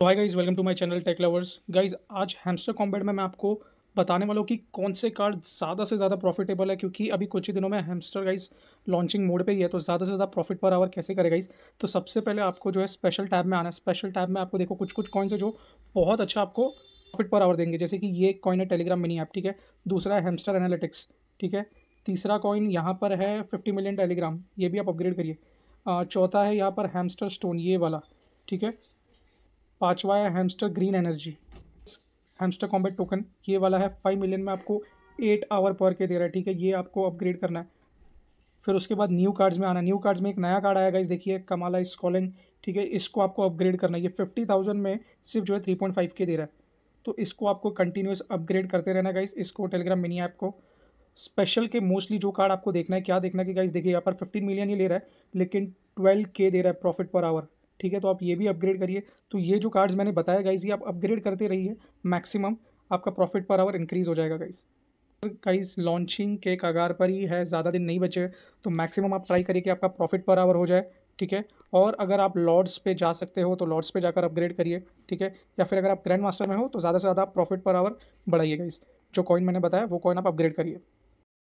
तो guys welcome to my channel tech lovers guys आज hamster combat में मैं आपको बताने वाला हूँ कि कौन से कार्ड ज़्यादा से ज़्यादा प्रॉफिटेबल है क्योंकि अभी कुछ ही दिनों में हैमस्टर गाइज लॉन्चिंग मोड पे ही है तो ज़्यादा से ज़्यादा प्रॉफिट पर आवर कैसे करेगा इस तो सबसे पहले आपको जो है स्पेशल टैब में आना है स्पेशल टैब में आपको देखो कुछ कुछ कॉइन्स है जो बहुत अच्छा आपको प्रॉफिट पर आवर देंगे जैसे कि ये एक कॉइन है टेलीग्राम मिनी ऐप ठीक है दूसरा है हेमस्टर एनालिटिक्स ठीक है तीसरा कॉइन यहाँ पर है फिफ्टी मिलियन टेलीग्राम ये भी आप अपग्रेड करिए चौथा है यहाँ पर हैमस्टर स्टोन ये वाला ठीक है पाँचवा है hamster green energy hamster combat token ये वाला है फाइव मिलियन में आपको एट आवर पर के दे रहा है ठीक है ये आपको अपग्रेड करना है फिर उसके बाद न्यू कार्ड्स में आना न्यू कार्ड्स में एक नया कार्ड आएगा इस देखिए कमाला इस कॉलिंग ठीक है इसको आपको अपग्रेड करना है ये फिफ्टी थाउजेंड में सिर्फ जो है थ्री पॉइंट फाइव के दे रहा है तो इसको आपको कंटिन्यूस अपग्रेड करते रहना गाइस इसको टेलीग्राम मिनी ऐप को स्पेशल के मोस्टली जो कार्ड आपको देखना है क्या देखना है कि गाइस देखिए यहाँ पर फिफ्टीन मिलियन ही ले रहा है लेकिन ट्वेल्व के दे रहा है प्रॉफिट पर आवर ठीक है तो आप ये भी अपग्रेड करिए तो ये जो कार्ड्स मैंने बताया गाइज ये आप अपग्रेड करते रहिए मैक्सिमम आपका प्रॉफिट पर आवर इंक्रीज़ हो जाएगा गाइज़ गाइज लॉन्चिंग के कगार पर ही है ज़्यादा दिन नहीं बचे तो मैक्सिमम आप ट्राई करिए कि आपका प्रॉफिट पर आवर हो जाए ठीक है और अगर आप लॉर्ड्स पे जा सकते हो तो लॉर्ड्स पे जाकर अपग्रेड करिए ठीक है या फिर अगर आप ग्रैंड मास्टर में हो तो ज़्यादा से ज़्यादा आप प्रॉफिट पर आवर बढ़ाइए गाइज जो कॉइन मैंने बताया वो कॉइन आप अपग्रेड करिए